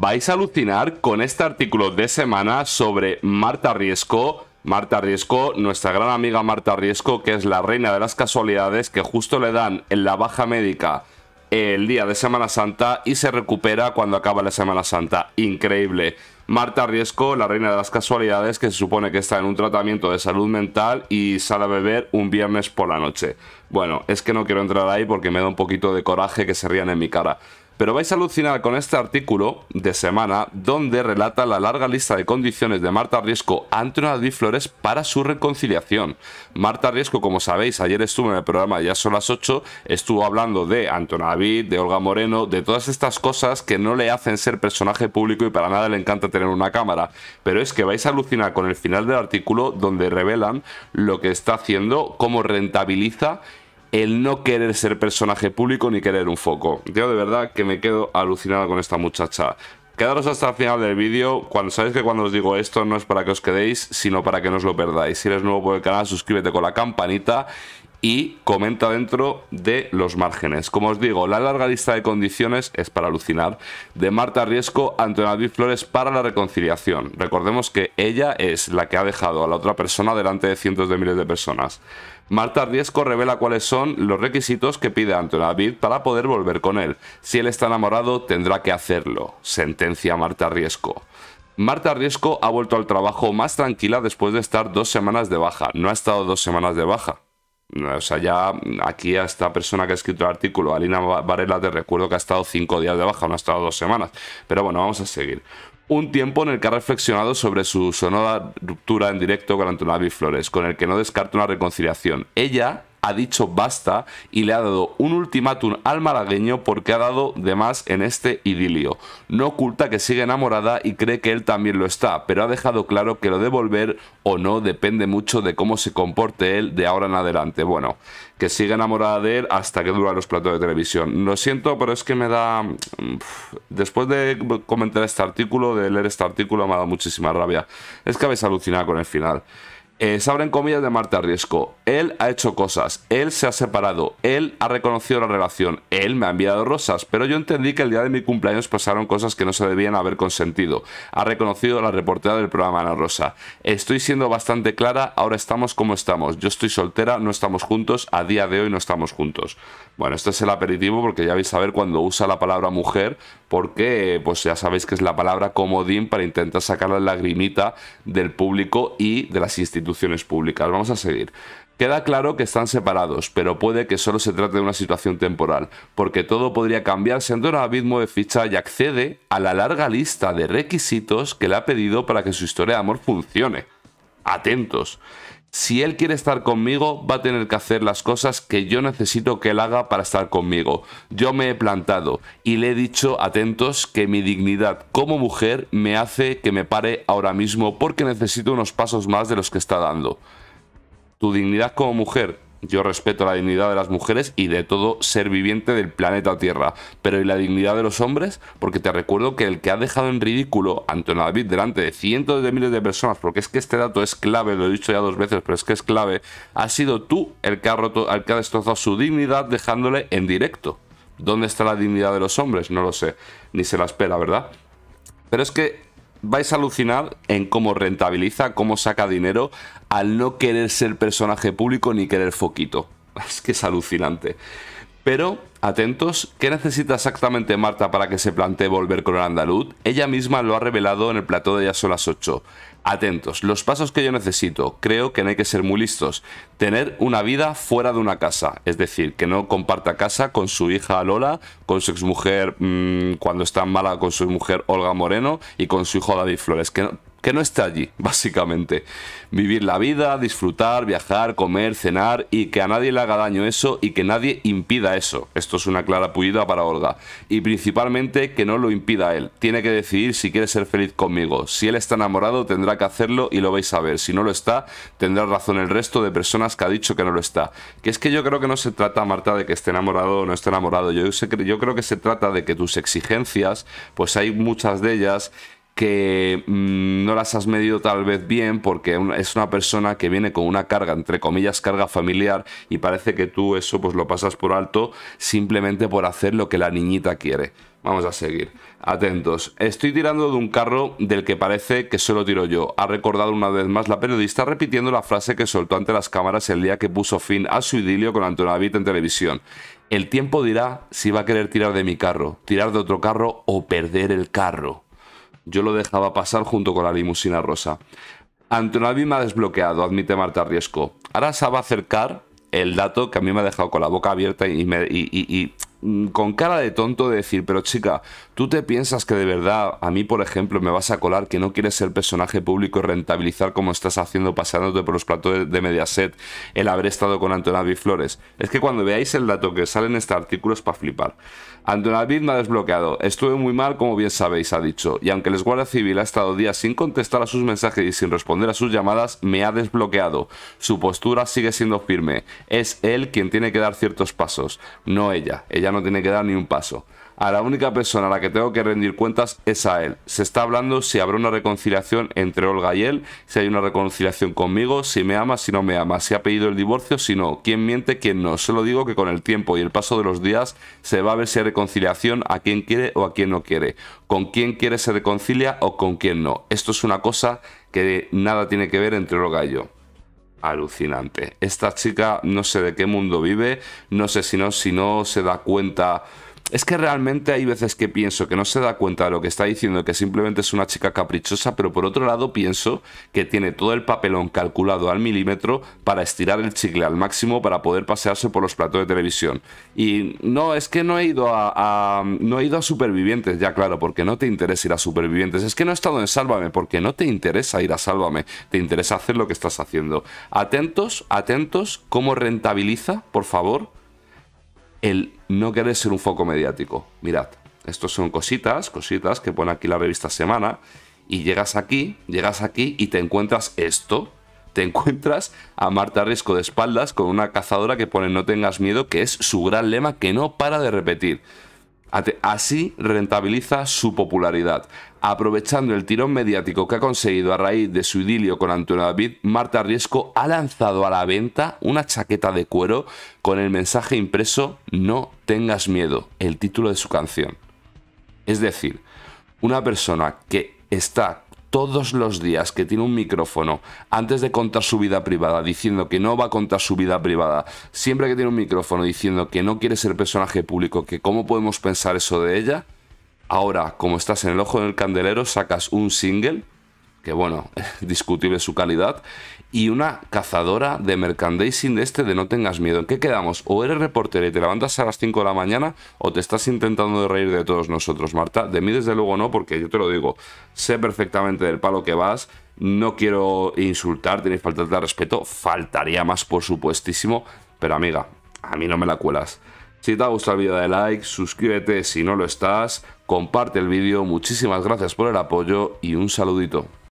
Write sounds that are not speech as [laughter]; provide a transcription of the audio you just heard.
vais a alucinar con este artículo de semana sobre Marta Riesco. Marta Riesco, nuestra gran amiga Marta Riesco, que es la reina de las casualidades, que justo le dan en la baja médica el día de Semana Santa y se recupera cuando acaba la Semana Santa. Increíble. Marta Riesco, la reina de las casualidades, que se supone que está en un tratamiento de salud mental y sale a beber un viernes por la noche. Bueno, es que no quiero entrar ahí porque me da un poquito de coraje que se rían en mi cara pero vais a alucinar con este artículo de semana donde relata la larga lista de condiciones de Marta Riesco ante una Flores para su reconciliación. Marta Riesco, como sabéis, ayer estuvo en el programa de Ya son las 8, estuvo hablando de Anton David, de Olga Moreno, de todas estas cosas que no le hacen ser personaje público y para nada le encanta tener una cámara. Pero es que vais a alucinar con el final del artículo donde revelan lo que está haciendo, cómo rentabiliza el no querer ser personaje público ni querer un foco. Yo de verdad que me quedo alucinado con esta muchacha. Quedaros hasta el final del vídeo, cuando sabéis que cuando os digo esto no es para que os quedéis, sino para que no os lo perdáis. Si eres nuevo por el canal, suscríbete con la campanita y comenta dentro de los márgenes. Como os digo, la larga lista de condiciones es para alucinar de Marta Riesco ante David Flores para la reconciliación. Recordemos que ella es la que ha dejado a la otra persona delante de cientos de miles de personas. Marta Riesco revela cuáles son los requisitos que pide Antonio David para poder volver con él. Si él está enamorado, tendrá que hacerlo. Sentencia Marta Riesco. Marta Riesco ha vuelto al trabajo más tranquila después de estar dos semanas de baja. No ha estado dos semanas de baja. O sea, ya aquí a esta persona que ha escrito el artículo, Alina Varela, te recuerdo que ha estado cinco días de baja, no ha estado dos semanas. Pero bueno, vamos a seguir. Un tiempo en el que ha reflexionado sobre su sonora ruptura en directo con Antonavi Flores, con el que no descarta una reconciliación. Ella ha dicho basta y le ha dado un ultimátum al malagueño porque ha dado de más en este idilio. No oculta que sigue enamorada y cree que él también lo está, pero ha dejado claro que lo de volver o no depende mucho de cómo se comporte él de ahora en adelante. Bueno, que sigue enamorada de él hasta que dura los platos de televisión. Lo siento, pero es que me da... Mm, después de comentar este artículo, de leer este artículo, me ha dado muchísima rabia. Es que habéis alucinado con el final. Eh, se abren comillas de a riesgo. Él ha hecho cosas, él se ha separado, él ha reconocido la relación, él me ha enviado rosas, pero yo entendí que el día de mi cumpleaños pasaron cosas que no se debían haber consentido. Ha reconocido la reportera del programa Ana Rosa. Estoy siendo bastante clara, ahora estamos como estamos. Yo estoy soltera, no estamos juntos, a día de hoy no estamos juntos. Bueno, este es el aperitivo porque ya vais a ver cuando usa la palabra mujer, porque pues ya sabéis que es la palabra comodín para intentar sacar la lagrimita del público y de las instituciones públicas. Vamos a seguir. Queda claro que están separados, pero puede que solo se trate de una situación temporal, porque todo podría cambiar siendo un abismo de ficha y accede a la larga lista de requisitos que le ha pedido para que su historia de amor funcione. Atentos. Si él quiere estar conmigo, va a tener que hacer las cosas que yo necesito que él haga para estar conmigo. Yo me he plantado y le he dicho, atentos, que mi dignidad como mujer me hace que me pare ahora mismo porque necesito unos pasos más de los que está dando. Tu dignidad como mujer yo respeto la dignidad de las mujeres y de todo ser viviente del planeta Tierra, pero ¿y la dignidad de los hombres? Porque te recuerdo que el que ha dejado en ridículo a Antonio David delante de cientos de miles de personas, porque es que este dato es clave, lo he dicho ya dos veces, pero es que es clave, ha sido tú el que ha el que ha destrozado su dignidad dejándole en directo. ¿Dónde está la dignidad de los hombres? No lo sé, ni se la espera, ¿verdad? Pero es que vais a alucinar en cómo rentabiliza, cómo saca dinero al no querer ser personaje público ni querer foquito. [laughs] Es que es alucinante. Pero, atentos, ¿qué necesita exactamente Marta para que se plantee volver con el andaluz? Ella misma lo ha revelado en el plató de Ya son las 8. Atentos, los pasos que yo necesito, creo que no hay que ser muy listos. Tener una vida fuera de una casa, es decir, que no comparta casa con su hija Lola, con su exmujer mm, cuando está mala, con su mujer Olga Moreno y con su hijo David Flores. Que no, que no esté allí, [laughs] básicamente. Vivir la vida, disfrutar, viajar, comer, cenar y que a nadie le haga daño eso y que nadie impida eso. Esto es una clara pullida para Olga. Y principalmente que no lo impida él. Tiene que decidir si quiere ser feliz conmigo. Si él está enamorado tendrá que hacerlo y lo vais a ver. Si no lo está, tendrá razón el resto de personas que ha dicho que no lo está. Que es que yo creo que no se trata, Marta, de que esté enamorado o no esté enamorado. Yo, yo creo que se trata de que tus exigencias, pues hay muchas de ellas que mm, no las has medido tal vez bien porque es una persona que viene con una carga, entre comillas, carga familiar y parece que tú eso pues lo pasas por alto simplemente por hacer lo que la niñita quiere. Vamos a seguir. Atentos. Estoy tirando de un carro del que parece que solo tiro yo. Ha recordado una vez más la periodista repitiendo la frase que soltó ante las cámaras el día que puso fin a su idilio con Antonavit en televisión. El tiempo dirá si va a querer tirar de mi carro, tirar de otro carro o perder el carro. Yo lo dejaba pasar junto con la limusina rosa. Antonavi me ha desbloqueado, admite Marta Riesco. Ahora se va a acercar el dato que a mí me ha dejado con la boca abierta y, me, y, y Mm, con cara de tonto de decir, pero chica, ¿tú te piensas que de verdad a mí, por ejemplo, me vas a colar que no quieres ser personaje público y rentabilizar como estás haciendo paseándote por los platos de Mediaset el haber estado con Antonavi Flores? Es que cuando veáis el dato que sale en este artículo es para flipar. Antonavi me ha desbloqueado, estuve muy mal como bien sabéis, ha dicho, y aunque el Guardia Civil ha estado días sin contestar a sus mensajes y sin responder a sus llamadas, me ha desbloqueado. Su postura sigue siendo firme, es él quien tiene que dar ciertos pasos, no ella. Ella no tiene que dar ni un paso. A la única persona a la que tengo que rendir cuentas es a él. Se está hablando si habrá una reconciliación entre Olga y él, si hay una reconciliación conmigo, si me ama, si no me ama, si ha pedido el divorcio, si no, quién miente, quién no. Solo digo que con el tiempo y el paso de los días se va a ver si hay reconciliación a quien quiere o a quien no quiere, con quién quiere se reconcilia o con quién no. Esto es una cosa que nada tiene que ver entre Olga y yo alucinante. Esta chica no sé de qué mundo vive, no sé si no, si no se da cuenta es que realmente hay veces que pienso que no se da cuenta de lo que está diciendo, que simplemente es una chica caprichosa, pero por otro lado pienso que tiene todo el papelón calculado al milímetro para estirar el chicle al máximo para poder pasearse por los platos de televisión. Y no, es que no he ido a, no he ido a supervivientes, ya claro, porque no te interesa ir a supervivientes. Es que no he estado en Sálvame, porque no te interesa ir a Sálvame, te interesa hacer lo que estás haciendo. Atentos, atentos, cómo rentabiliza, por favor el no querer ser un foco mediático. Mirad, estos son cositas, cositas que pone aquí la revista Semana. Y llegas aquí, llegas aquí y te encuentras esto. Te [laughs] encuentras a Marta Risco de espaldas con una cazadora que pone no tengas miedo, que es su gran lema que no para de repetir. Así rentabiliza su popularidad. Aprovechando el tirón mediático que ha conseguido a raíz de su idilio con Antonio David, Marta Riesco ha lanzado a la venta una chaqueta de cuero con el mensaje impreso No tengas miedo, el título de su canción. Es decir, una persona que está todos los días que tiene un micrófono, antes de contar su vida privada, diciendo que no va a contar su vida privada, siempre que tiene un micrófono diciendo que no quiere ser personaje público, que cómo podemos pensar eso de ella, Ahora, como estás en el ojo del candelero, sacas un single, que bueno, [laughs] discutible su calidad, y una cazadora de merchandising de este de no tengas miedo. ¿En qué quedamos? O eres reportera y te levantas a las 5 de la mañana o te estás intentando reír de todos nosotros, Marta. De mí desde luego no, porque yo te lo digo, sé perfectamente del palo que vas, no quiero insultar tenéis falta de respeto, faltaría más por supuestísimo, pero amiga, a mí no me la cuelas. Si te ha gustado el vídeo de like, suscríbete si no lo estás, Comparte el vídeo, muchísimas gracias por el apoyo y un saludito.